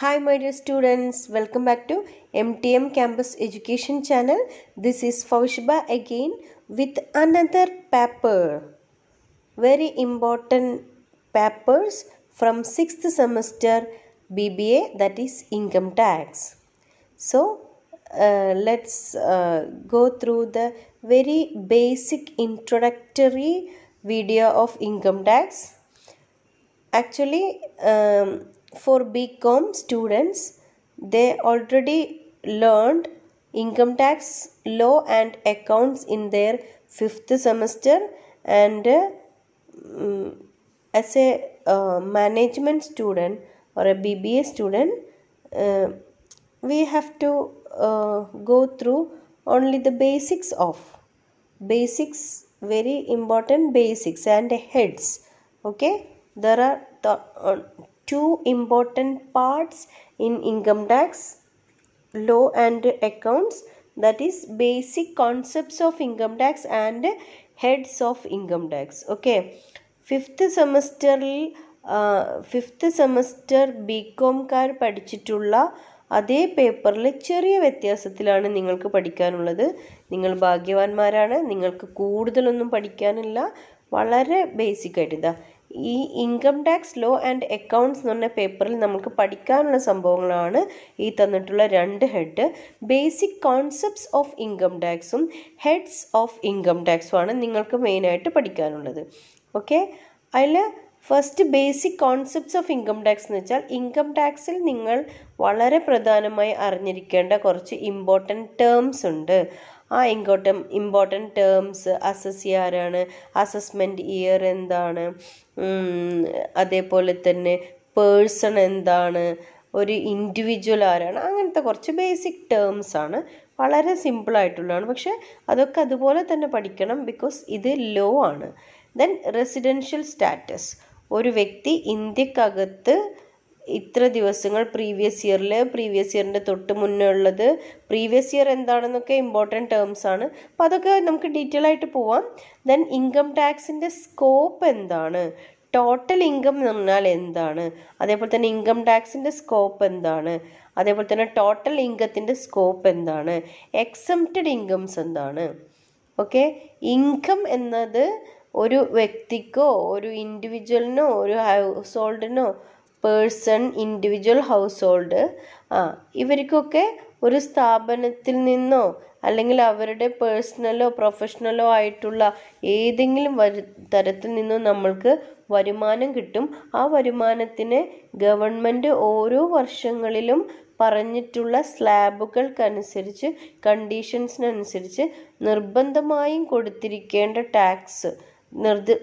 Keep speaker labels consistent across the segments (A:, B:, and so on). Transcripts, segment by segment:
A: Hi my dear students, welcome back to MTM Campus Education channel. This is Faushba again with another paper. Very important papers from 6th semester BBA that is income tax. So uh, let's uh, go through the very basic introductory video of income tax. Actually um, for BCom students, they already learned income tax law and accounts in their fifth semester and uh, as a uh, management student or a BBA student, uh, we have to uh, go through only the basics of basics, very important basics and heads. Okay, there are th uh, two important parts in income tax law and accounts that is basic concepts of income tax and heads of income tax okay fifth സെമസ്റ്ററിൽ fifth semester B കോംകാർ പഠിച്ചിട്ടുള്ള അതേ പേപ്പറിൽ ചെറിയ വ്യത്യാസത്തിലാണ് നിങ്ങൾക്ക് പഠിക്കാനുള്ളത് നിങ്ങൾ ഭാഗ്യവാന്മാരാണ് നിങ്ങൾക്ക് കൂടുതലൊന്നും പഠിക്കാനില്ല വളരെ ബേസിക് ആയിട്ട് ഇതാ ഈ income tax law and accounts എന്ന് പറഞ്ഞ പേപ്പറിൽ നമുക്ക് പഠിക്കാനുള്ള സംഭവങ്ങളാണ് ഈ തന്നിട്ടുള്ള രണ്ട് head basic concepts of income ടാക്സും ഹെഡ്സ് ഓഫ് ഇൻകം ടാക്സും ആണ് നിങ്ങൾക്ക് മെയിനായിട്ട് പഠിക്കാനുള്ളത് ഓക്കെ അതിൽ first basic concepts of income tax എന്ന് വെച്ചാൽ ഇൻകം ടാക്സിൽ നിങ്ങൾ വളരെ പ്രധാനമായി അറിഞ്ഞിരിക്കേണ്ട കുറച്ച് ഇമ്പോർട്ടൻറ്റ് ടേംസ് ഉണ്ട് ആ ഇങ്കോട്ട ഇമ്പോർട്ടൻറ്റ് ടേംസ് അസസ് ആരാണ് അസസ്മെൻറ്റ് ഇയർ എന്താണ് അതേപോലെ തന്നെ പേഴ്സൺ എന്താണ് ഒരു ഇൻഡിവിജ്വൽ ആരാണ് അങ്ങനത്തെ കുറച്ച് ബേസിക് ടേംസ് ആണ് വളരെ സിമ്പിളായിട്ടുള്ളതാണ് പക്ഷേ അതൊക്കെ അതുപോലെ തന്നെ പഠിക്കണം ബിക്കോസ് ഇത് ലോ ആണ് ദെൻ റെസിഡൻഷ്യൽ സ്റ്റാറ്റസ് ഒരു വ്യക്തി ഇന്ത്യക്കകത്ത് ഇത്ര ദിവസങ്ങൾ പ്രീവിയസ് ഇയറിൽ പ്രീവിയസ് ഇയറിൻ്റെ തൊട്ട് മുന്നേ ഉള്ളത് പ്രീവിയസ് ഇയർ എന്താണെന്നൊക്കെ ഇമ്പോർട്ടൻറ്റ് ടേംസ് ആണ് അപ്പം അതൊക്കെ നമുക്ക് ഡീറ്റെയിൽ ആയിട്ട് പോവാം ദെൻ ഇൻകം ടാക്സിൻ്റെ സ്കോപ്പ് എന്താണ് ടോട്ടൽ ഇൻകം എന്ന് പറഞ്ഞാൽ എന്താണ് അതേപോലെ തന്നെ ഇൻകം ടാക്സിൻ്റെ സ്കോപ്പ് എന്താണ് അതേപോലെ തന്നെ ടോട്ടൽ ഇൻകത്തിൻ്റെ സ്കോപ്പ് എന്താണ് എക്സംപ്റ്റഡ് ഇൻകംസ് എന്താണ് ഓക്കെ ഇൻകം എന്നത് ഒരു വ്യക്തിക്കോ ഒരു ഇൻഡിവിജ്വലിനോ ഒരു ഹൗസ് ഹോൾഡിനോ പേഴ്സൺ ഇൻഡിവിജ്വൽ ഹൗസ് ഹോൾഡ് ആ ഇവർക്കൊക്കെ ഒരു സ്ഥാപനത്തിൽ നിന്നോ അല്ലെങ്കിൽ അവരുടെ പേഴ്സണലോ പ്രൊഫഷണലോ ആയിട്ടുള്ള ഏതെങ്കിലും വരു തരത്തിൽ നിന്നും നമ്മൾക്ക് വരുമാനം കിട്ടും ആ വരുമാനത്തിന് ഗവൺമെൻറ് ഓരോ വർഷങ്ങളിലും പറഞ്ഞിട്ടുള്ള സ്ലാബുകൾക്കനുസരിച്ച് കണ്ടീഷൻസിനനുസരിച്ച് നിർബന്ധമായും കൊടുത്തിരിക്കേണ്ട ടാക്സ്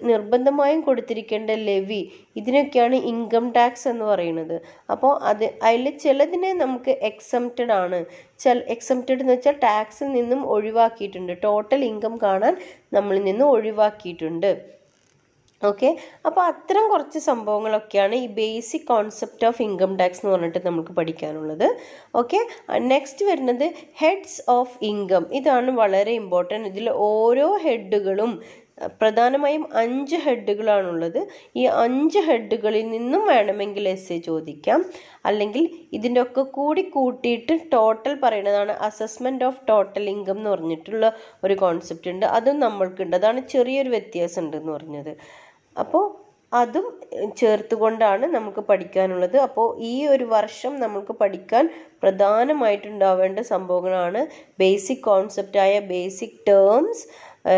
A: നിർബന്ധമായും കൊടുത്തിരിക്കേണ്ട ലെവി ഇതിനൊക്കെയാണ് ഇൻകം ടാക്സ് എന്ന് പറയുന്നത് അപ്പോൾ അത് അതിൽ ചിലതിനെ നമുക്ക് എക്സംപ്റ്റഡ് ആണ് ചൽ എക്സംപ്റ്റഡ് എന്ന് വെച്ചാൽ ടാക്സിൽ നിന്നും ഒഴിവാക്കിയിട്ടുണ്ട് ടോട്ടൽ ഇൻകം കാണാൻ നമ്മളിൽ നിന്ന് ഒഴിവാക്കിയിട്ടുണ്ട് ഓക്കെ അപ്പോൾ അത്തരം കുറച്ച് സംഭവങ്ങളൊക്കെയാണ് ഈ basic concept of income tax എന്ന് പറഞ്ഞിട്ട് നമുക്ക് പഠിക്കാനുള്ളത് ഓക്കെ നെക്സ്റ്റ് വരുന്നത് ഹെഡ്സ് ഓഫ് ഇൻകം ഇതാണ് വളരെ ഇമ്പോർട്ടൻറ്റ് ഇതിൽ ഓരോ ഹെഡുകളും പ്രധാനമായും അഞ്ച് ഹെഡുകളാണുള്ളത് ഈ അഞ്ച് ഹെഡുകളിൽ നിന്നും വേണമെങ്കിൽ എസ് എ ചോദിക്കാം അല്ലെങ്കിൽ ഇതിൻ്റെ ഒക്കെ കൂടി കൂട്ടിയിട്ട് ടോട്ടൽ പറയുന്നതാണ് അസസ്മെൻ്റ് ഓഫ് ടോട്ടൽ ഇൻകം എന്ന് പറഞ്ഞിട്ടുള്ള ഒരു കോൺസെപ്റ്റ് ഉണ്ട് അതും നമ്മൾക്കുണ്ട് അതാണ് ചെറിയൊരു വ്യത്യാസം ഉണ്ടെന്ന് പറഞ്ഞത് അപ്പോൾ അതും ചേർത്തുകൊണ്ടാണ് നമുക്ക് പഠിക്കാനുള്ളത് അപ്പോൾ ഈ ഒരു വർഷം നമുക്ക് പഠിക്കാൻ പ്രധാനമായിട്ടുണ്ടാവേണ്ട സംഭവങ്ങളാണ് ബേസിക് കോൺസെപ്റ്റായ basic terms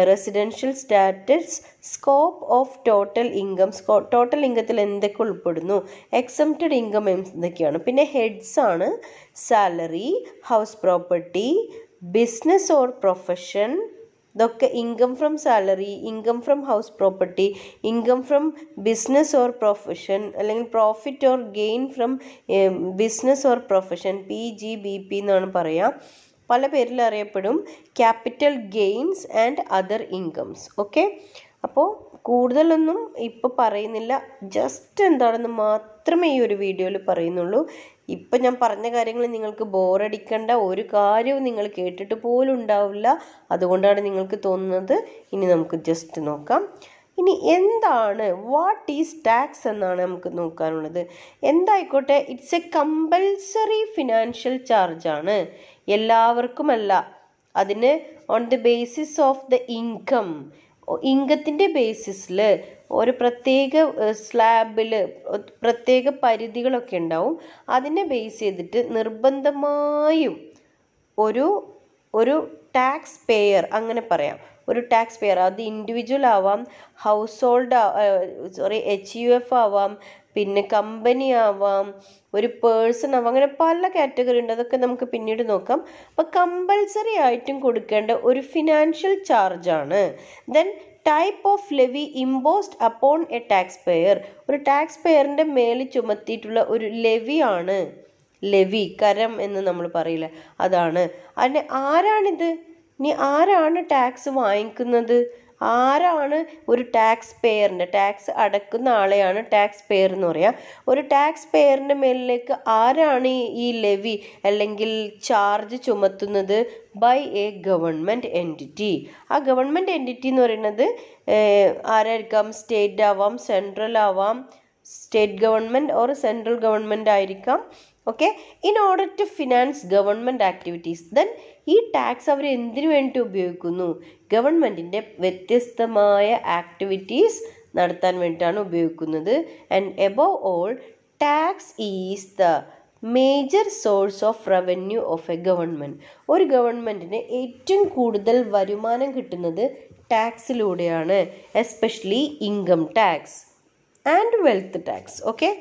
A: residential status scope of total income total ഇൻകത്തിൽ എന്തൊക്കെ ഉൾപ്പെടുന്നു എക്സെപ്റ്റഡ് ഇൻകം എന്തൊക്കെയാണ് പിന്നെ ഹെഡ്സ് ആണ് salary house property business or profession ഇതൊക്കെ income from salary income from house property income from business or profession അല്ലെങ്കിൽ profit or gain from business or profession P G B P എന്നാണ് പറയുക പല പേരിൽ അറിയപ്പെടും capital gains and other incomes okay അപ്പോൾ കൂടുതലൊന്നും ഇപ്പോൾ പറയുന്നില്ല ജസ്റ്റ് എന്താണെന്ന് മാത്രമേ ഈ ഒരു വീഡിയോയിൽ പറയുന്നുള്ളൂ ഇപ്പം ഞാൻ പറഞ്ഞ കാര്യങ്ങൾ നിങ്ങൾക്ക് ബോറടിക്കേണ്ട ഒരു കാര്യവും നിങ്ങൾ കേട്ടിട്ട് പോലും ഉണ്ടാവില്ല അതുകൊണ്ടാണ് നിങ്ങൾക്ക് തോന്നുന്നത് ഇനി നമുക്ക് ജസ്റ്റ് നോക്കാം ഇനി എന്താണ് വാട്ട് ഈസ് ടാക്സ് എന്നാണ് നമുക്ക് നോക്കാനുള്ളത് എന്തായിക്കോട്ടെ ഇറ്റ്സ് എ കമ്പൽസറി ഫിനാൻഷ്യൽ ചാർജാണ് എല്ലാവർക്കുമല്ല അതിന് on the basis of the income ഇൻകത്തിൻ്റെ ബേസിസിൽ ഒരു പ്രത്യേക സ്ലാബിൽ പ്രത്യേക പരിധികളൊക്കെ ഉണ്ടാവും അതിനെ ബേസ് ചെയ്തിട്ട് നിർബന്ധമായും ഒരു ഒരു ടാക്സ് പേയർ അങ്ങനെ പറയാം ഒരു ടാക്സ് പെയർ അത് ഇൻഡിവിജ്വൽ ആവാം household sorry H U F ആവാം പിന്നെ കമ്പനി ആവാം ഒരു പേഴ്സൺ ആവാം അങ്ങനെ പല കാറ്റഗറി ഉണ്ട് അതൊക്കെ നമുക്ക് പിന്നീട് നോക്കാം അപ്പോൾ കമ്പൽസറി ആയിട്ടും കൊടുക്കേണ്ട ഒരു ഫിനാൻഷ്യൽ ചാർജാണ് then type of levy imposed upon a tax payer ഒരു ടാക്സ് പെയറിൻ്റെ മേൽ ചുമത്തിയിട്ടുള്ള ഒരു ലെവി ആണ് ലെവി കരം എന്ന് നമ്മൾ പറയില്ല അതാണ് അതിന് ആരാണിത് ഇനി ആരാണ് ടാക്സ് വാങ്ങിക്കുന്നത് ആരാണ് ഒരു ടാക്സ് പേയറിൻ്റെ ടാക്സ് അടക്കുന്ന ആളെയാണ് ടാക്സ് പെയർ എന്ന് പറയുക ഒരു ടാക്സ് പേയറിൻ്റെ മേലിലേക്ക് ആരാണ് ഈ ലെവി അല്ലെങ്കിൽ ചാർജ് ചുമത്തുന്നത് ബൈ എ ഗവൺമെൻറ് എൻറ്റിറ്റി ആ ഗവൺമെൻറ് എൻറ്റിറ്റി എന്ന് പറയുന്നത് ആരായിരിക്കാം സ്റ്റേറ്റ് ആവാം സെൻട്രൽ ആവാം state government or central government ആയിരിക്കാം okay in order to finance government activities then ഈ ടാക്സ് അവർ എന്തിനു വേണ്ടി ഉപയോഗിക്കുന്നു ഗവൺമെൻറ്റിൻ്റെ വ്യത്യസ്തമായ ആക്ടിവിറ്റീസ് നടത്താൻ വേണ്ടിയിട്ടാണ് ഉപയോഗിക്കുന്നത് and above all tax is the major source of revenue of a government ഒരു ഗവൺമെൻറ്റിന് ഏറ്റവും കൂടുതൽ വരുമാനം കിട്ടുന്നത് ടാക്സിലൂടെയാണ് especially income tax and wealth tax okay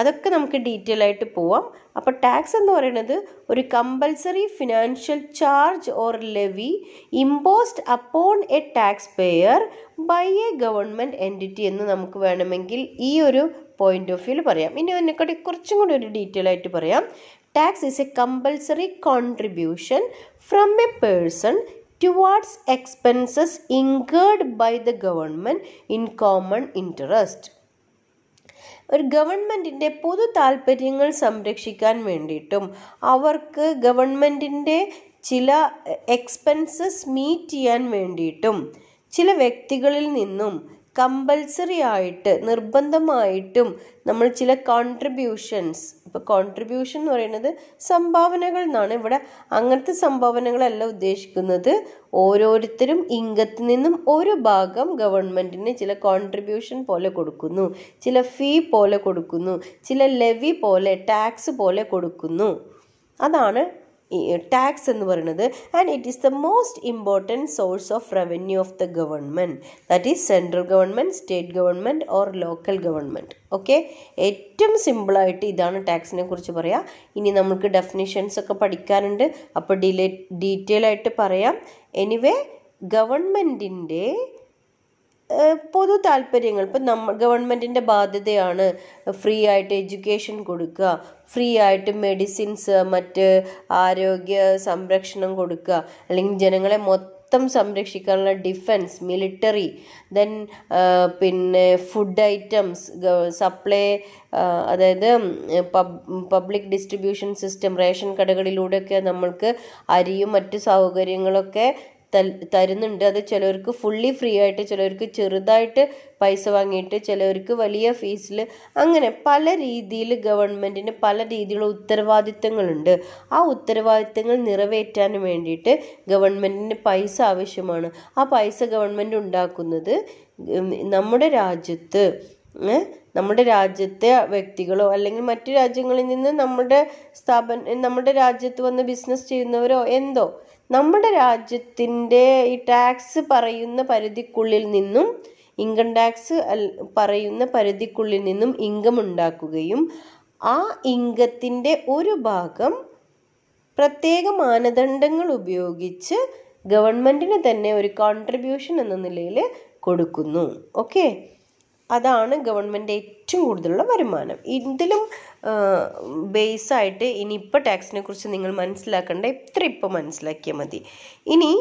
A: അതൊക്കെ നമുക്ക് ഡീറ്റെയിൽ ആയിട്ട് പോവാം അപ്പോൾ ടാക്സ് എന്ന് പറയുന്നത് ഒരു compulsory financial charge or levy imposed upon a tax payer by a government entity എന്ന് നമുക്ക് വേണമെങ്കിൽ ഈ ഒരു പോയിന്റ് ഓഫ് വ്യൂവിൽ പറയാം ഇനി അതിനെക്കാട്ടി കുറച്ചും കൂടി ഒരു ഡീറ്റെയിൽ ആയിട്ട് പറയാം tax is a compulsory contribution from a person towards expenses incurred by the government in common interest ഒരു ഗവൺമെൻറ്റിൻ്റെ പൊതു താല്പര്യങ്ങൾ സംരക്ഷിക്കാൻ വേണ്ടിയിട്ടും അവർക്ക് ഗവൺമെൻറ്റിൻ്റെ ചില എക്സ്പെൻസസ് മീറ്റ് ചെയ്യാൻ വേണ്ടിയിട്ടും ചില വ്യക്തികളിൽ നിന്നും കമ്പൽസറി ആയിട്ട് നിർബന്ധമായിട്ടും നമ്മൾ ചില കോൺട്രിബ്യൂഷൻസ് ഇപ്പൊ കോൺട്രിബ്യൂഷൻ എന്ന് പറയുന്നത് സംഭാവനകൾ എന്നാണ് ഇവിടെ അങ്ങനത്തെ സംഭാവനകളല്ല ഉദ്ദേശിക്കുന്നത് ഓരോരുത്തരും ഇംഗത്ത് നിന്നും ഒരു ഭാഗം ഗവൺമെന്റിന് ചില കോൺട്രിബ്യൂഷൻ പോലെ കൊടുക്കുന്നു ചില ഫീ പോലെ കൊടുക്കുന്നു ചില ലെവി പോലെ ടാക്സ് പോലെ കൊടുക്കുന്നു അതാണ് ടാക്സ് എന്ന് പറയുന്നത് and it is the most important source of revenue of the government that is central government state government or local government okay ഏറ്റവും സിമ്പിളായിട്ട് ഇതാണ് ടാക്സിനെ കുറിച്ച് പറയാം ഇനി നമുക്ക് ഡെഫിനേഷൻസ് ഒക്കെ പഠിക്കാനുണ്ട് അപ്പോൾ ഡിലേ ഡീറ്റെയിൽ ആയിട്ട് പറയാം എനിവേ ഗവൺമെൻറ്റിൻ്റെ പൊതു താല്പര്യങ്ങൾ ഇപ്പം നമ്മൾ ഗവൺമെൻറ്റിൻ്റെ ബാധ്യതയാണ് ഫ്രീ ആയിട്ട് എഡ്യൂക്കേഷൻ കൊടുക്കുക ഫ്രീ ആയിട്ട് മെഡിസിൻസ് മറ്റ് ആരോഗ്യ സംരക്ഷണം കൊടുക്കുക അല്ലെങ്കിൽ ജനങ്ങളെ മൊത്തം സംരക്ഷിക്കാനുള്ള ഡിഫൻസ് മിലിറ്ററി ദെൻ പിന്നെ ഫുഡ് ഐറ്റംസ് സപ്ലൈ അതായത് പബ്ലിക് ഡിസ്ട്രിബ്യൂഷൻ സിസ്റ്റം റേഷൻ കടകളിലൂടെയൊക്കെ നമ്മൾക്ക് അരിയും മറ്റ് സൗകര്യങ്ങളൊക്കെ തരുന്നുണ്ട് അത് ചിലവർക്ക് ഫുള്ളി ഫ്രീ ആയിട്ട് ചിലവർക്ക് ചെറുതായിട്ട് പൈസ വാങ്ങിയിട്ട് ചിലവർക്ക് വലിയ ഫീസിൽ അങ്ങനെ പല രീതിയിൽ ഗവൺമെൻറ്റിന് പല രീതിയിലുള്ള ഉത്തരവാദിത്തങ്ങളുണ്ട് ആ ഉത്തരവാദിത്തങ്ങൾ നിറവേറ്റാൻ വേണ്ടിയിട്ട് ഗവൺമെൻറ്റിന് പൈസ ആവശ്യമാണ് ആ പൈസ ഗവൺമെൻറ് ഉണ്ടാക്കുന്നത് നമ്മുടെ രാജ്യത്ത് നമ്മുടെ രാജ്യത്തെ വ്യക്തികളോ അല്ലെങ്കിൽ മറ്റു രാജ്യങ്ങളിൽ നിന്ന് നമ്മുടെ സ്ഥാപന നമ്മുടെ രാജ്യത്ത് വന്ന് ബിസിനസ് ചെയ്യുന്നവരോ എന്തോ നമ്മുടെ രാജ്യത്തിൻ്റെ ഈ ടാക്സ് പറയുന്ന പരിധിക്കുള്ളിൽ നിന്നും ഇൻകം ടാക്സ് പറയുന്ന പരിധിക്കുള്ളിൽ നിന്നും ഇൻകം ഉണ്ടാക്കുകയും ആ ഇൻകത്തിൻ്റെ ഒരു ഭാഗം പ്രത്യേക മാനദണ്ഡങ്ങൾ ഉപയോഗിച്ച് ഗവൺമെൻറ്റിന് തന്നെ ഒരു കോൺട്രിബ്യൂഷൻ എന്ന നിലയിൽ കൊടുക്കുന്നു ഓക്കെ അതാണ് ഗവൺമെൻറ് ഏറ്റവും കൂടുതലുള്ള വരുമാനം ഇതിലും ബേസായിട്ട് ഇനി ഇപ്പോൾ ടാക്സിനെ കുറിച്ച് നിങ്ങൾ മനസ്സിലാക്കേണ്ട ഇത്ര ഇപ്പോൾ മനസ്സിലാക്കിയാൽ മതി ഇനി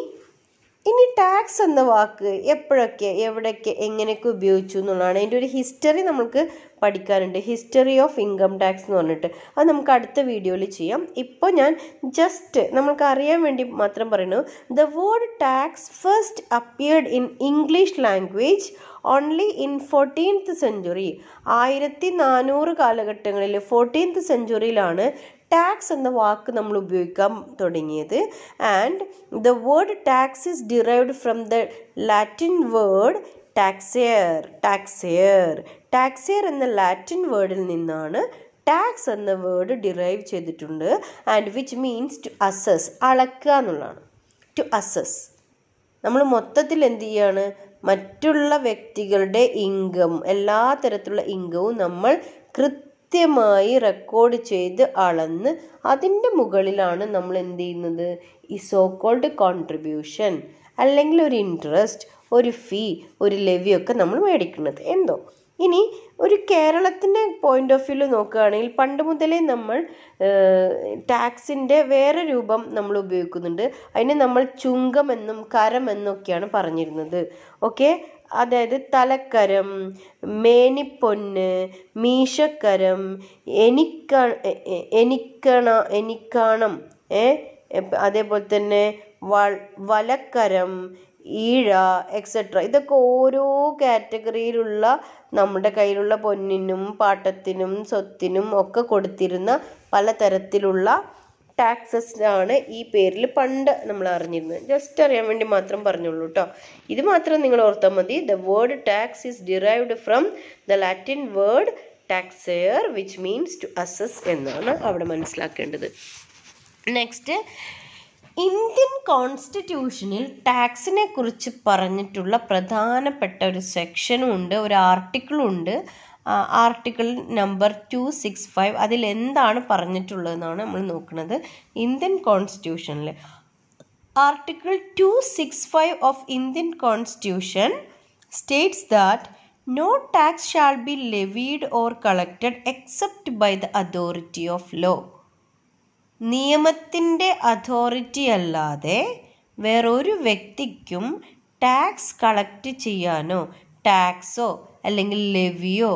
A: ഇനി ടാക്സ് എന്ന വാക്ക് എപ്പോഴൊക്കെ എവിടെയൊക്കെ എങ്ങനെയൊക്കെ ഉപയോഗിച്ചു എന്നുള്ളതാണ് അതിൻ്റെ ഒരു ഹിസ്റ്ററി നമുക്ക് പഠിക്കാനുണ്ട് ഹിസ്റ്ററി ഓഫ് ഇൻകം ടാക്സ് എന്ന് പറഞ്ഞിട്ട് അത് നമുക്ക് അടുത്ത വീഡിയോയിൽ ചെയ്യാം ഇപ്പോൾ ഞാൻ ജസ്റ്റ് നമുക്ക് അറിയാൻ വേണ്ടി മാത്രം പറയുന്നു the word tax first appeared in English language only in fourteenth century ആയിരത്തി നാനൂറ് കാലഘട്ടങ്ങളിൽ ഫോർട്ടീൻത്ത് സെഞ്ചുറിയിലാണ് ടാക്സ് എന്ന വാക്ക് നമ്മൾ ഉപയോഗിക്കാൻ തുടങ്ങിയത് and the word tax is derived from the Latin word taxare taxare taxare എന്ന ലാറ്റിൻ വേർഡിൽ നിന്നാണ് ടാക്സ് എന്ന വേർഡ് ഡിറൈവ് ചെയ്തിട്ടുണ്ട് and which means to assess അളക്കുക എന്നുള്ളതാണ് ടു അസസ് നമ്മൾ മൊത്തത്തിൽ എന്ത് ചെയ്യാണ് മറ്റുള്ള വ്യക്തികളുടെ ഇൻകം എല്ലാ തരത്തിലുള്ള ഇൻകവും നമ്മൾ കൃത്യമായി റെക്കോർഡ് ചെയ്ത് അളന്ന് അതിൻ്റെ മുകളിലാണ് നമ്മൾ എന്ത് ചെയ്യുന്നത് ഈ സോ കോൾഡ് കോൺട്രിബ്യൂഷൻ അല്ലെങ്കിൽ ഒരു ഇൻട്രസ്റ്റ് ഒരു ഫീ ഒരു ലെവിയൊക്കെ നമ്മൾ മേടിക്കുന്നത് എന്തോ ഇനി ഒരു കേരളത്തിൻ്റെ പോയിന്റ് ഓഫ് വ്യൂ നോക്കുകയാണെങ്കിൽ പണ്ട് മുതലേ നമ്മൾ ടാക്സിൻ്റെ വേറെ രൂപം നമ്മൾ ഉപയോഗിക്കുന്നുണ്ട് അതിനെ നമ്മൾ ചുങ്കമെന്നും എന്നൊക്കെയാണ് പറഞ്ഞിരുന്നത് ഓക്കെ അതായത് തലക്കരം മേനിപ്പൊന്ന് മീശക്കരം എനിക്ക എനിക്കണ എനിക്കാണം ഏ അതേപോലെ തന്നെ വ വലക്കരം ഈഴ എക്സെട്ര ഇതൊക്കെ ഓരോ കാറ്റഗറിയിലുള്ള നമ്മുടെ കയ്യിലുള്ള പൊന്നിനും പാട്ടത്തിനും സ്വത്തിനും ഒക്കെ കൊടുത്തിരുന്ന പലതരത്തിലുള്ള ആണ് ഈ പേരിൽ പണ്ട് നമ്മൾ അറിഞ്ഞിരുന്നത് ജസ്റ്റ് അറിയാൻ വേണ്ടി മാത്രം പറഞ്ഞുള്ളൂ കേട്ടോ ഇത് മാത്രം നിങ്ങൾ ഓർത്താൽ മതി the word tax is derived from the Latin word taxare which means to assess എന്നാണ് അവിടെ മനസ്സിലാക്കേണ്ടത് നെക്സ്റ്റ് ഇന്ത്യൻ കോൺസ്റ്റിറ്റ്യൂഷനിൽ ടാക്സിനെ കുറിച്ച് പറഞ്ഞിട്ടുള്ള പ്രധാനപ്പെട്ട ഒരു സെക്ഷനും ഉണ്ട് ഒരു ആർട്ടിക്കിളും ഉണ്ട് article number two six five അതിൽ എന്താണ് പറഞ്ഞിട്ടുള്ളതെന്നാണ് നമ്മൾ നോക്കുന്നത് ഇന്ത്യൻ കോൺസ്റ്റിറ്റ്യൂഷനിൽ article two six five of Indian constitution states that no tax shall be levied or collected except by the authority of law നിയമത്തിൻ്റെ അതോറിറ്റി അല്ലാതെ വേറൊരു വ്യക്തിക്കും ടാക്സ് കളക്ട് ചെയ്യാനോ ടാക്സോ അല്ലെങ്കിൽ ലെവിയോ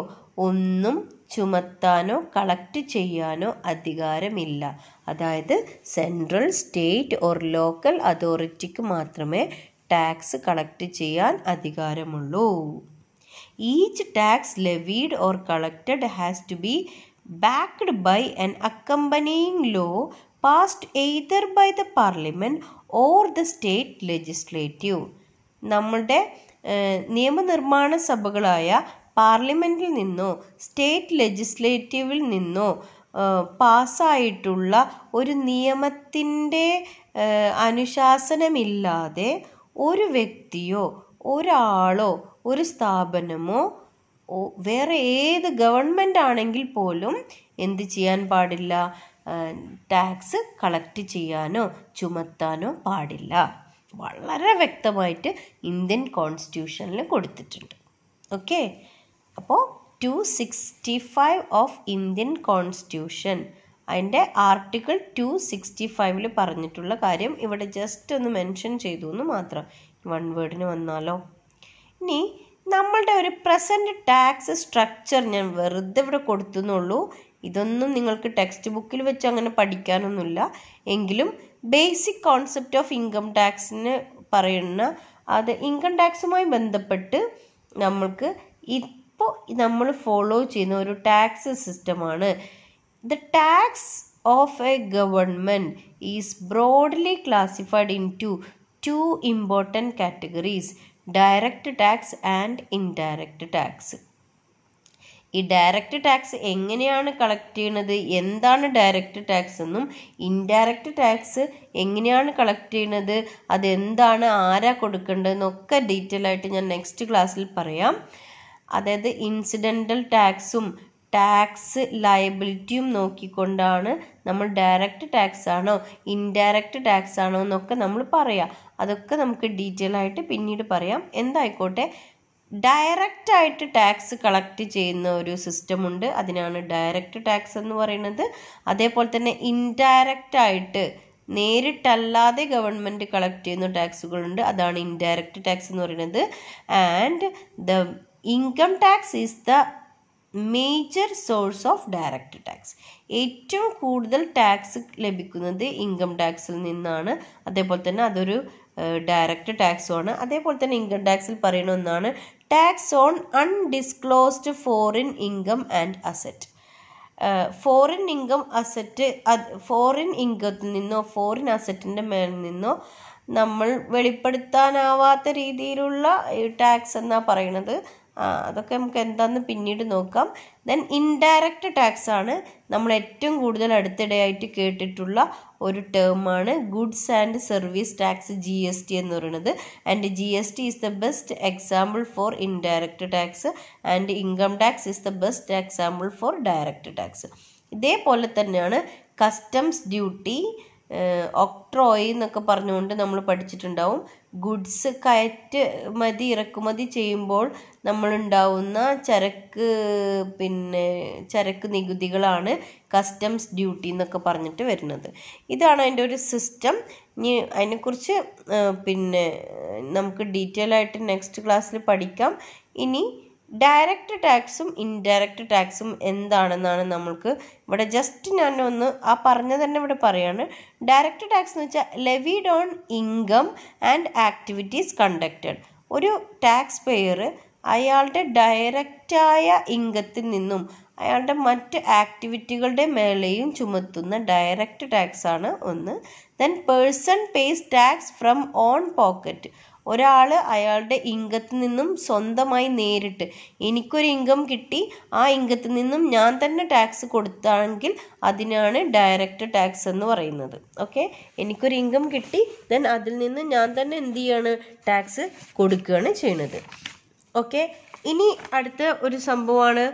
A: ഒന്നും ചുമത്താനോ കളക്ട് ചെയ്യാനോ അധികാരമില്ല അതായത് സെൻട്രൽ സ്റ്റേറ്റ് ഓർ ലോക്കൽ അതോറിറ്റിക്ക് മാത്രമേ ടാക്സ് കളക്ട് ചെയ്യാൻ അധികാരമുള്ളൂ each tax levied or collected has to be backed by an accompanying law passed either by the parliament or the state legislative നമ്മളുടെ നിയമനിർമ്മാണ സഭകളായ പാർലമെൻറ്റിൽ നിന്നോ സ്റ്റേറ്റ് ലെജിസ്ലേറ്റീവിൽ നിന്നോ പാസ്സായിട്ടുള്ള ഒരു നിയമത്തിൻ്റെ അനുശാസനമില്ലാതെ ഒരു വ്യക്തിയോ ഒരാളോ ഒരു സ്ഥാപനമോ വേറെ ഏത് ഗവൺമെൻറ് ആണെങ്കിൽ പോലും എന്ത് ചെയ്യാൻ പാടില്ല ടാക്സ് കളക്ട് ചെയ്യാനോ ചുമത്താനോ പാടില്ല വളരെ വ്യക്തമായിട്ട് ഇന്ത്യൻ കോൺസ്റ്റിറ്റ്യൂഷനിൽ കൊടുത്തിട്ടുണ്ട് ഓക്കെ അപ്പോൾ two sixty five of Indian constitution അതിൻ്റെ ആർട്ടിക്കിൾ ടു സിക്സ്റ്റി ഫൈവിൽ പറഞ്ഞിട്ടുള്ള കാര്യം ഇവിടെ ജസ്റ്റ് ഒന്ന് മെൻഷൻ ചെയ്തു എന്ന് മാത്രം വൺ വേർഡിന് വന്നാലോ ഇനി നമ്മളുടെ ഒരു പ്രസൻറ്റ് ടാക്സ് സ്ട്രക്ചർ ഞാൻ വെറുതെ ഇവിടെ കൊടുത്തുന്നുള്ളൂ ഇതൊന്നും നിങ്ങൾക്ക് ടെക്സ്റ്റ് ബുക്കിൽ വെച്ച് അങ്ങനെ പഠിക്കാനൊന്നുമില്ല എങ്കിലും ബേസിക് കോൺസെപ്റ്റ് ഓഫ് ഇൻകം ടാക്സിന് പറയുന്ന അത് ഇൻകം ടാക്സുമായി ബന്ധപ്പെട്ട് നമ്മൾക്ക് ഇപ്പോൾ നമ്മൾ ഫോളോ ചെയ്യുന്ന ഒരു ടാക്സ് സിസ്റ്റമാണ് the tax of a government is broadly classified into two important categories direct tax and indirect tax ഈ ഡയറക്റ്റ് ടാക്സ് എങ്ങനെയാണ് കളക്ട് ചെയ്യുന്നത് എന്താണ് ഡയറക്റ്റ് ടാക്സ് എന്നും ഇൻഡയറക്റ്റ് ടാക്സ് എങ്ങനെയാണ് കളക്ട് ചെയ്യുന്നത് അതെന്താണ് ആരാ കൊടുക്കേണ്ടതെന്നൊക്കെ ഡീറ്റെയിൽ ആയിട്ട് ഞാൻ നെക്സ്റ്റ് ക്ലാസ്സിൽ പറയാം അതായത് ഇൻസിഡൻ്റൽ ടാക്സും ടാക്സ് ലയബിലിറ്റിയും നോക്കിക്കൊണ്ടാണ് നമ്മൾ ഡയറക്റ്റ് ടാക്സ് ആണോ ഇൻഡയറക്റ്റ് ടാക്സ് ആണോ എന്നൊക്കെ നമ്മൾ പറയാം അതൊക്കെ നമുക്ക് ഡീറ്റെയിൽ ആയിട്ട് പിന്നീട് പറയാം എന്തായിക്കോട്ടെ ഡയറക്റ്റ് ആയിട്ട് ടാക്സ് കളക്ട് ചെയ്യുന്ന ഒരു സിസ്റ്റം ഉണ്ട് അതിനാണ് ഡയറക്റ്റ് ടാക്സ് എന്ന് പറയുന്നത് അതേപോലെ തന്നെ ഇൻഡയറക്റ്റ് ആയിട്ട് നേരിട്ടല്ലാതെ ഗവൺമെന്റ് കളക്ട് ചെയ്യുന്ന ടാക്സുകളുണ്ട് അതാണ് ഇൻഡയറക്റ്റ് ടാക്സ് എന്ന് പറയുന്നത് and the income tax is the major source of direct tax ഏറ്റവും കൂടുതൽ ടാക്സ് ലഭിക്കുന്നത് ഇൻകം ടാക്സിൽ നിന്നാണ് അതേപോലെ തന്നെ അതൊരു ഡയറക്റ്റ് ടാക്സും ആണ് അതേപോലെ തന്നെ ഇൻകം ടാക്സിൽ പറയുന്ന ഒന്നാണ് tax on undisclosed foreign income and asset foreign income asset foreign ഇൻകത്തിൽ നിന്നോ ഫോറിൻ അസറ്റിൻ്റെ മേളിൽ നിന്നോ നമ്മൾ വെളിപ്പെടുത്താനാവാത്ത രീതിയിലുള്ള ടാക്സ് എന്നാണ് പറയണത് അതൊക്കെ നമുക്ക് എന്താന്ന് പിന്നീട് നോക്കാം ദെൻ ഇൻഡയറക്റ്റ് ടാക്സ് ആണ് നമ്മൾ ഏറ്റവും കൂടുതൽ അടുത്തിടെയായിട്ട് കേട്ടിട്ടുള്ള ഒരു ടേമാണ് goods and service tax G S T എന്ന് പറയുന്നത് and G S T is the best example for indirect tax and income tax is the best example for direct tax ഇതേപോലെ തന്നെയാണ് കസ്റ്റംസ് ഡ്യൂട്ടി ഒക്ട്രോയി എന്നൊക്കെ പറഞ്ഞുകൊണ്ട് നമ്മൾ പഠിച്ചിട്ടുണ്ടാവും ഗുഡ്സ് കയറ്റുമതി ഇറക്കുമതി ചെയ്യുമ്പോൾ നമ്മളുണ്ടാവുന്ന ചരക്ക് പിന്നെ ചരക്ക് നികുതികളാണ് കസ്റ്റംസ് ഡ്യൂട്ടി എന്നൊക്കെ പറഞ്ഞിട്ട് വരുന്നത് ഇതാണ് അതിൻ്റെ ഒരു സിസ്റ്റം ഇനി അതിനെക്കുറിച്ച് പിന്നെ നമുക്ക് ഡീറ്റെയിൽ ആയിട്ട് നെക്സ്റ്റ് ക്ലാസ്സിൽ പഠിക്കാം ഇനി ഡയറക്റ്റ് ടാക്സും ഇൻഡയറക്റ്റ് ടാക്സും എന്താണെന്നാണ് നമ്മൾക്ക് ഇവിടെ ജസ്റ്റ് ഞാൻ ഒന്ന് ആ പറഞ്ഞത് തന്നെ ഇവിടെ പറയാണ് ഡയറക്റ്റ് ടാക്സ് എന്ന് വെച്ചാൽ levied on income and activities conducted ഒരു ടാക്സ് പേയർ അയാളുടെ ഡയറക്റ്റായ ഇൻകത്തിൽ നിന്നും അയാളുടെ മറ്റ് ആക്ടിവിറ്റികളുടെ മേലെയും ചുമത്തുന്ന ഡയറക്റ്റ് ടാക്സ് ആണ് ഒന്ന് then person pays tax from own pocket ഒരാൾ അയാളുടെ ഇൻകത്തിൽ നിന്നും സ്വന്തമായി നേരിട്ട് എനിക്കൊരു ഇൻകം കിട്ടി ആ ഇൻകത്തിൽ നിന്നും ഞാൻ തന്നെ ടാക്സ് കൊടുത്താണെങ്കിൽ അതിനാണ് ഡയറക്റ്റ് ടാക്സ് എന്ന് പറയുന്നത് ഓക്കെ എനിക്കൊരു ഇൻകം കിട്ടി ദെൻ അതിൽ നിന്ന് ഞാൻ തന്നെ എന്ത് ചെയ്യാണ് ടാക്സ് കൊടുക്കുകയാണ് ചെയ്യുന്നത് ഓക്കെ ഇനി അടുത്ത ഒരു സംഭവമാണ്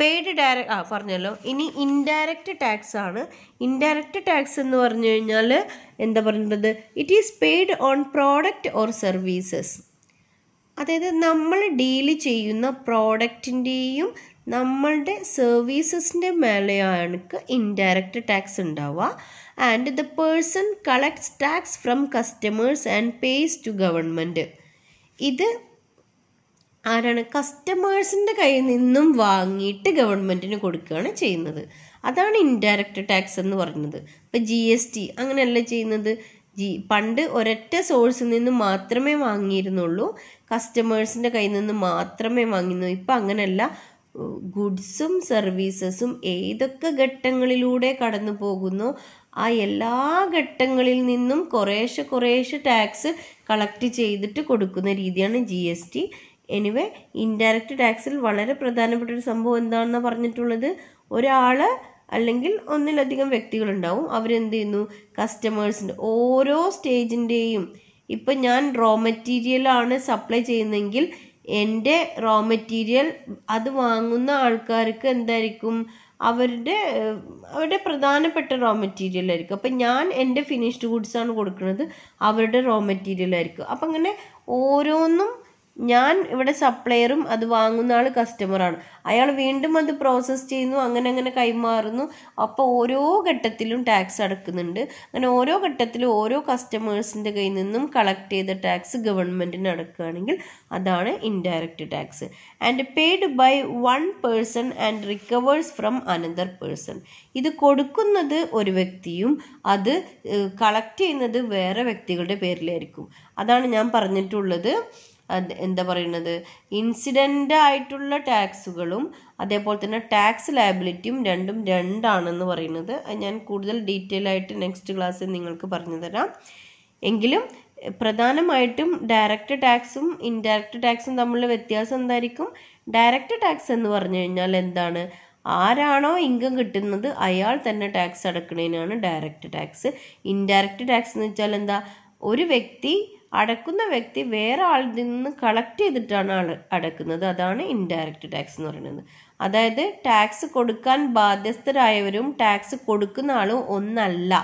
A: പെയ്ഡ് ഡയറക്റ്റ് ആ പറഞ്ഞല്ലോ ഇനി ഇൻഡയറക്റ്റ് ടാക്സ് ആണ് ഇൻഡയറക്റ്റ് ടാക്സ് എന്ന് പറഞ്ഞു കഴിഞ്ഞാൽ എന്താ പറയുന്നത് it is paid on product or services അതായത് നമ്മൾ ഡീൽ ചെയ്യുന്ന പ്രോഡക്റ്റിൻ്റെയും നമ്മളുടെ സർവീസസിൻ്റെ മേലെയാണ് ഇൻഡയറക്റ്റ് ടാക്സ് ഉണ്ടാവുക and the person collects tax from customers and pays to government ഇത് ആരാണ് കസ്റ്റമേഴ്സിൻ്റെ കയ്യിൽ നിന്നും വാങ്ങിയിട്ട് ഗവൺമെൻറ്റിന് കൊടുക്കുകയാണ് ചെയ്യുന്നത് അതാണ് ഇൻഡയറക്റ്റ് ടാക്സ് എന്ന് പറയുന്നത് ഇപ്പം ജി എസ് ടി അങ്ങനെയല്ല ചെയ്യുന്നത് ജി പണ്ട് ഒരൊറ്റ സോഴ്സിൽ നിന്ന് മാത്രമേ വാങ്ങിയിരുന്നുള്ളൂ കസ്റ്റമേഴ്സിൻ്റെ കയ്യിൽ നിന്ന് മാത്രമേ വാങ്ങിയിരുന്നു ഇപ്പം അങ്ങനെയല്ല ഗുഡ്സും സർവീസസും ഏതൊക്കെ ഘട്ടങ്ങളിലൂടെ കടന്നു പോകുന്നു ആ എല്ലാ ഘട്ടങ്ങളിൽ നിന്നും കുറേശ്ശെ കുറേശ്ശെ ടാക്സ് കളക്ട് ചെയ്തിട്ട് കൊടുക്കുന്ന രീതിയാണ് G S T anyway indirect ടാക്സിൽ വളരെ പ്രധാനപ്പെട്ട ഒരു സംഭവം എന്താണെന്ന് പറഞ്ഞിട്ടുള്ളത് ഒരാള് അല്ലെങ്കിൽ ഒന്നിലധികം വ്യക്തികൾ ഉണ്ടാവും അവരെന്ത് ചെയ്യുന്നു കസ്റ്റമേഴ്സിൻ്റെ ഓരോ സ്റ്റേജിൻ്റെയും ഇപ്പം ഞാൻ റോ മെറ്റീരിയലാണ് സപ്ലൈ ചെയ്യുന്നതെങ്കിൽ എൻ്റെ റോ മെറ്റീരിയൽ അത് വാങ്ങുന്ന ആൾക്കാർക്ക് എന്തായിരിക്കും അവരുടെ അവരുടെ പ്രധാനപ്പെട്ട റോ മെറ്റീരിയൽ ആയിരിക്കും അപ്പം ഞാൻ എൻ്റെ ഫിനിഷ്ഡ് ഗുഡ്സാണ് കൊടുക്കുന്നത് അവരുടെ റോ മെറ്റീരിയൽ ആയിരിക്കും അപ്പം അങ്ങനെ ഓരോന്നും ഞാൻ ഇവിടെ സപ്ലയറും അത് വാങ്ങുന്ന ആൾ കസ്റ്റമറാണ് അയാൾ വീണ്ടും അത് പ്രോസസ്സ് ചെയ്യുന്നു അങ്ങനെ അങ്ങനെ കൈമാറുന്നു അപ്പോൾ ഓരോ ഘട്ടത്തിലും ടാക്സ് അടക്കുന്നുണ്ട് അങ്ങനെ ഓരോ ഘട്ടത്തിലും ഓരോ കസ്റ്റമേഴ്സിൻ്റെ കയ്യിൽ നിന്നും കളക്ട് ചെയ്ത ടാക്സ് ഗവൺമെൻറ്റിന് അടക്കുകയാണെങ്കിൽ അതാണ് indirect tax and paid by one person and recovers from another person ഇത് കൊടുക്കുന്നത് ഒരു വ്യക്തിയും അത് കളക്ട് ചെയ്യുന്നത് വേറെ വ്യക്തികളുടെ പേരിലായിരിക്കും അതാണ് ഞാൻ പറഞ്ഞിട്ടുള്ളത് എന്താ പറയുന്നത് ഇൻസിഡൻ്റ് ആയിട്ടുള്ള ടാക്സുകളും അതേപോലെ തന്നെ ടാക്സ് ലയബിലിറ്റിയും രണ്ടും രണ്ടാണെന്ന് പറയുന്നത് ഞാൻ കൂടുതൽ ഡീറ്റെയിൽ ആയിട്ട് നെക്സ്റ്റ് ക്ലാസ്സിൽ നിങ്ങൾക്ക് പറഞ്ഞു തരാം എങ്കിലും പ്രധാനമായിട്ടും ഡയറക്റ്റ് ടാക്സും ഇൻഡയറക്റ്റ് ടാക്സും തമ്മിലുള്ള വ്യത്യാസം എന്തായിരിക്കും ഡയറക്റ്റ് ടാക്സ് എന്ന് പറഞ്ഞു കഴിഞ്ഞാൽ എന്താണ് ആരാണോ ഇൻകം കിട്ടുന്നത് അയാൾ തന്നെ ടാക്സ് അടക്കുന്നതിനാണ് ഡയറക്റ്റ് ടാക്സ് ഇൻഡയറക്റ്റ് ടാക്സ് എന്ന് വെച്ചാൽ എന്താ ഒരു വ്യക്തി അടക്കുന്ന വ്യക്തി വേറെ ആളിൽ നിന്ന് കളക്ട് ചെയ്തിട്ടാണ് ആൾ അടക്കുന്നത് അതാണ് ഇൻഡയറക്റ്റ് ടാക്സ് എന്ന് പറയുന്നത് അതായത് ടാക്സ് കൊടുക്കാൻ ബാധ്യസ്ഥരായവരും ടാക്സ് കൊടുക്കുന്ന ആളും ഒന്നല്ല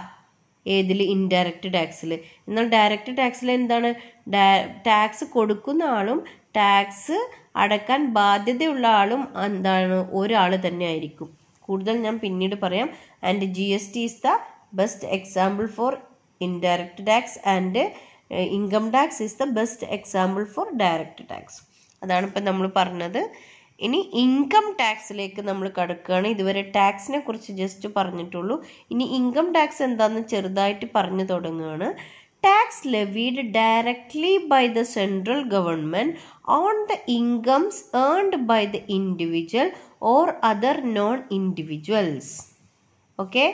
A: ഏതിൽ ഇൻഡയറക്റ്റ് ടാക്സിൽ എന്നാൽ ഡയറക്റ്റ് ടാക്സിൽ എന്താണ് ടാക്സ് കൊടുക്കുന്ന ആളും ടാക്സ് അടക്കാൻ ബാധ്യതയുള്ള ആളും എന്താണ് ഒരാൾ തന്നെ ആയിരിക്കും കൂടുതൽ ഞാൻ പിന്നീട് പറയാം and G S T is the best example for indirect tax and income tax is the best example for direct tax അതാണ് ഇപ്പം നമ്മൾ പറഞ്ഞത് ഇനി ഇൻകം ടാക്സിലേക്ക് നമ്മൾ കടക്കുകയാണ് ഇതുവരെ ടാക്സിനെ കുറിച്ച് ജസ്റ്റ് പറഞ്ഞിട്ടുള്ളൂ ഇനി ഇൻകം ടാക്സ് എന്താണെന്ന് ചെറുതായിട്ട് പറഞ്ഞു തുടങ്ങുകയാണ് tax levied directly by the central government on the incomes earned by the individual or other non individuals okay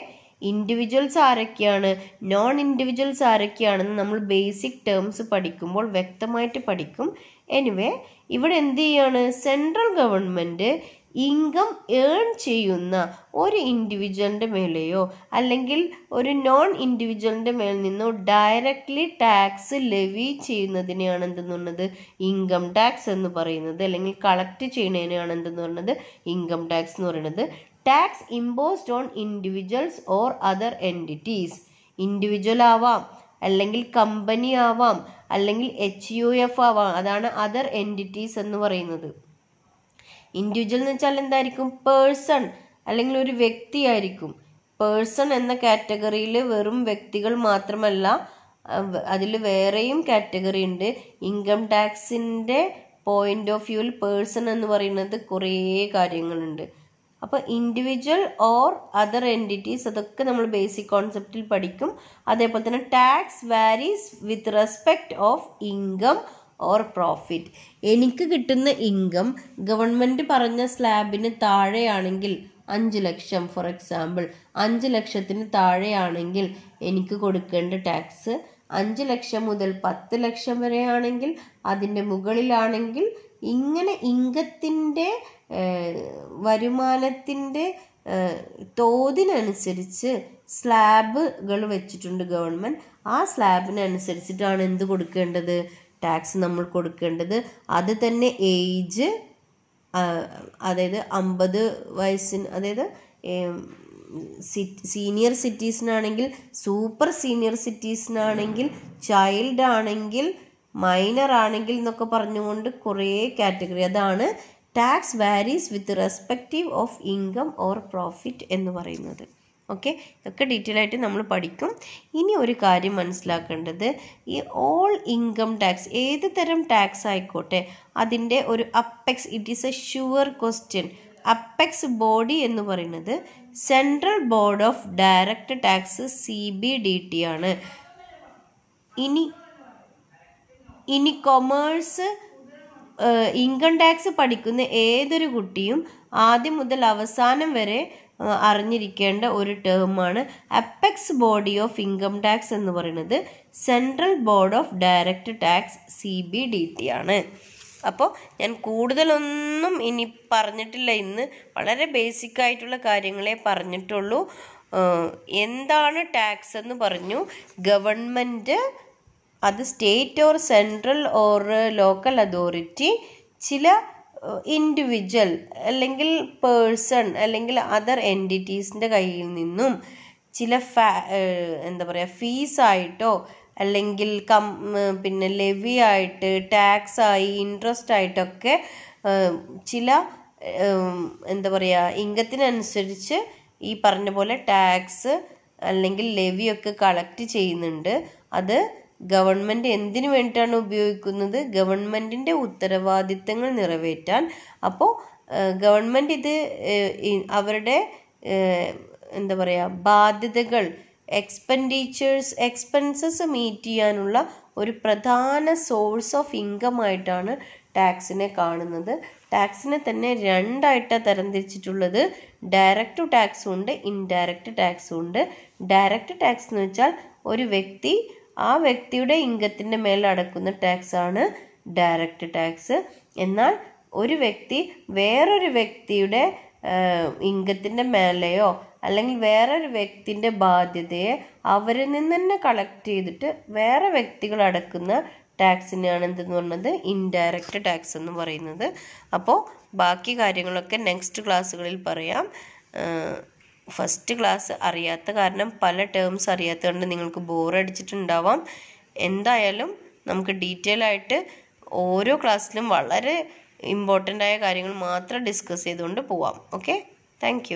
A: individuals ആരൊക്കെയാണ് നോൺ ഇൻഡിവിജ്വൽസ് ആരൊക്കെയാണെന്ന് നമ്മൾ ബേസിക് ടേംസ് പഠിക്കുമ്പോൾ വ്യക്തമായിട്ട് പഠിക്കും എനിവേ ഇവിടെ എന്ത് ചെയ്യാണ് സെൻട്രൽ ഗവൺമെൻറ് ഇൻകം ഏൺ ചെയ്യുന്ന ഒരു ഇൻഡിവിജ്വലിൻ്റെ മേലെയോ അല്ലെങ്കിൽ ഒരു നോൺ ഇൻഡിവിജ്വലിൻ്റെ മേൽ നിന്നോ ഡയറക്റ്റ്ലി ടാക്സ് ലെവി ചെയ്യുന്നതിനെയാണ് എന്തെന്നുള്ളത് ഇൻകം ടാക്സ് എന്ന് പറയുന്നത് അല്ലെങ്കിൽ കളക്ട് ചെയ്യുന്നതിനെയാണ് എന്തെന്ന് പറയുന്നത് ഇൻകം ടാക്സ് എന്ന് പറയുന്നത് tax imposed on individuals or other entities individual ആവാം അല്ലെങ്കിൽ കമ്പനി ആവാം അല്ലെങ്കിൽ എച്ച് യു എഫ് ആവാം അതാണ് അതർ എൻറ്റിറ്റീസ് എന്ന് പറയുന്നത് ഇൻഡിവിജ്വൽ എന്ന് വെച്ചാൽ എന്തായിരിക്കും പേഴ്സൺ അല്ലെങ്കിൽ ഒരു വ്യക്തിയായിരിക്കും പേഴ്സൺ എന്ന കാറ്റഗറിയിൽ വെറും വ്യക്തികൾ മാത്രമല്ല അതിൽ വേറെയും കാറ്റഗറി ഉണ്ട് ഇൻകം ടാക്സിൻ്റെ പോയിന്റ് ഓഫ് വ്യൂവിൽ പേഴ്സൺ എന്ന് പറയുന്നത് കുറേ കാര്യങ്ങളുണ്ട് അപ്പോൾ ഇൻഡിവിജ്വൽ ഓർ അതർ എൻറ്റിറ്റീസ് അതൊക്കെ നമ്മൾ ബേസിക് കോൺസെപ്റ്റിൽ പഠിക്കും അതേപോലെ തന്നെ tax varies with respect of income or profit എനിക്ക് കിട്ടുന്ന ഇൻകം ഗവൺമെൻറ് പറഞ്ഞ സ്ലാബിന് താഴെയാണെങ്കിൽ അഞ്ച് ലക്ഷം ഫോർ എക്സാമ്പിൾ അഞ്ച് ലക്ഷത്തിന് താഴെയാണെങ്കിൽ എനിക്ക് കൊടുക്കേണ്ട ടാക്സ് അഞ്ച് ലക്ഷം മുതൽ പത്ത് ലക്ഷം വരെയാണെങ്കിൽ അതിൻ്റെ മുകളിലാണെങ്കിൽ ഇങ്ങനെ ഇൻകത്തിൻ്റെ വരുമാനത്തിൻ്റെ തോതിനനുസരിച്ച് സ്ലാബുകൾ വെച്ചിട്ടുണ്ട് ഗവൺമെൻറ് ആ സ്ലാബിനനുസരിച്ചിട്ടാണ് എന്ത് കൊടുക്കേണ്ടത് ടാക്സ് നമ്മൾ കൊടുക്കേണ്ടത് അത് തന്നെ ഏജ് അതായത് അമ്പത് വയസ്സിന് അതായത് സീനിയർ സിറ്റീസിനാണെങ്കിൽ സൂപ്പർ സീനിയർ സിറ്റീസിനാണെങ്കിൽ ചൈൽഡ് ആണെങ്കിൽ മൈനർ ആണെങ്കിൽ എന്നൊക്കെ പറഞ്ഞുകൊണ്ട് കുറേ കാറ്റഗറി അതാണ് tax varies with respective of income or profit എന്ന് പറയുന്നത് ഓക്കെ ഇതൊക്കെ ഡീറ്റെയിൽ ആയിട്ട് നമ്മൾ പഠിക്കും ഇനി ഒരു കാര്യം മനസ്സിലാക്കേണ്ടത് ഈ ഓൾ ഇൻകം ടാക്സ് ഏത് തരം ടാക്സ് ആയിക്കോട്ടെ അതിൻ്റെ ഒരു apex it is a sure question apex body എന്ന് പറയുന്നത് central board of direct tax C B D T ആണ് ഇനി ഇനി കൊമേഴ്സ് ഇൻകം ടാക്സ് പഠിക്കുന്ന ഏതൊരു കുട്ടിയും ആദ്യം മുതൽ അവസാനം വരെ അറിഞ്ഞിരിക്കേണ്ട ഒരു ടേമാണ് apex body of income tax എന്ന് പറയുന്നത് central board of direct tax C B D T ആണ് അപ്പോൾ ഞാൻ കൂടുതലൊന്നും ഇനി പറഞ്ഞിട്ടില്ല ഇന്ന് വളരെ ബേസിക് ആയിട്ടുള്ള കാര്യങ്ങളെ പറഞ്ഞിട്ടുള്ളൂ എന്താണ് ടാക്സ് എന്ന് പറഞ്ഞു ഗവൺമെൻറ് അത് state or central or local authority ചില ഇൻഡിവിജ്വൽ അല്ലെങ്കിൽ പേഴ്സൺ അല്ലെങ്കിൽ അതർ എൻറ്റിറ്റീസിൻ്റെ കയ്യിൽ നിന്നും ചില ഫാ എന്താ പറയുക ഫീസായിട്ടോ അല്ലെങ്കിൽ കം പിന്നെ ലെവി ആയിട്ട് ടാക്സ് ആയി ഇൻട്രസ്റ്റ് ആയിട്ടൊക്കെ ചില എന്താ പറയുക ഇംഗത്തിനനുസരിച്ച് ഈ പറഞ്ഞ പോലെ ടാക്സ് അല്ലെങ്കിൽ ലെവിയൊക്കെ കളക്ട് ചെയ്യുന്നുണ്ട് അത് ഗവൺമെന്റ് എന്തിനു വേണ്ടിയിട്ടാണ് ഉപയോഗിക്കുന്നത് ഗവൺമെന്റിന്റെ ഉത്തരവാദിത്തങ്ങൾ നിറവേറ്റാൻ അപ്പോൾ ഗവൺമെന്റ് ഇത് അവരുടെ എന്താ പറയുക ബാധ്യതകൾ എക്സ്പെൻഡിച്ചേഴ്സ് എക്സ്പെൻസസ് മീറ്റ് ചെയ്യാനുള്ള ഒരു പ്രധാന സോഴ്സ് ഓഫ് ഇൻകം ആയിട്ടാണ് ടാക്സിനെ കാണുന്നത് ടാക്സിനെ തന്നെ രണ്ടായിട്ടാണ് തരംതിരിച്ചിട്ടുള്ളത് ഡയറക്റ്റ് ടാക്സും ഉണ്ട് ഇൻഡയറക്റ്റ് ടാക്സും ഉണ്ട് ഡയറക്റ്റ് ടാക്സ് എന്ന് വെച്ചാൽ ഒരു വ്യക്തി ആ വ്യക്തിയുടെ ഇംഗത്തിൻ്റെ മേൽ അടക്കുന്ന ആണ് ഡയറക്റ്റ് ടാക്സ് എന്നാൽ ഒരു വ്യക്തി വേറൊരു വ്യക്തിയുടെ ഇംഗത്തിൻ്റെ മേലെയോ അല്ലെങ്കിൽ വേറൊരു വ്യക്തിൻ്റെ ബാധ്യതയെ അവരിൽ നിന്ന് തന്നെ കളക്ട് ചെയ്തിട്ട് വേറെ വ്യക്തികൾ അടക്കുന്ന ടാക്സിനെയാണ് എന്തെന്ന് പറഞ്ഞത് ഇൻഡയറക്റ്റ് ടാക്സ് എന്ന് പറയുന്നത് അപ്പോൾ ബാക്കി കാര്യങ്ങളൊക്കെ നെക്സ്റ്റ് ക്ലാസ്സുകളിൽ പറയാം ഫസ്റ്റ് ക്ലാസ് അറിയാത്ത കാരണം പല ടേംസ് അറിയാത്തതുകൊണ്ട് നിങ്ങൾക്ക് ബോറടിച്ചിട്ടുണ്ടാവാം എന്തായാലും നമുക്ക് ഡീറ്റെയിൽ ആയിട്ട് ഓരോ ക്ലാസ്സിലും വളരെ ഇമ്പോർട്ടൻ്റ് ആയ കാര്യങ്ങൾ മാത്രം ഡിസ്കസ് ചെയ്തുകൊണ്ട് പോവാം ഓക്കെ താങ്ക്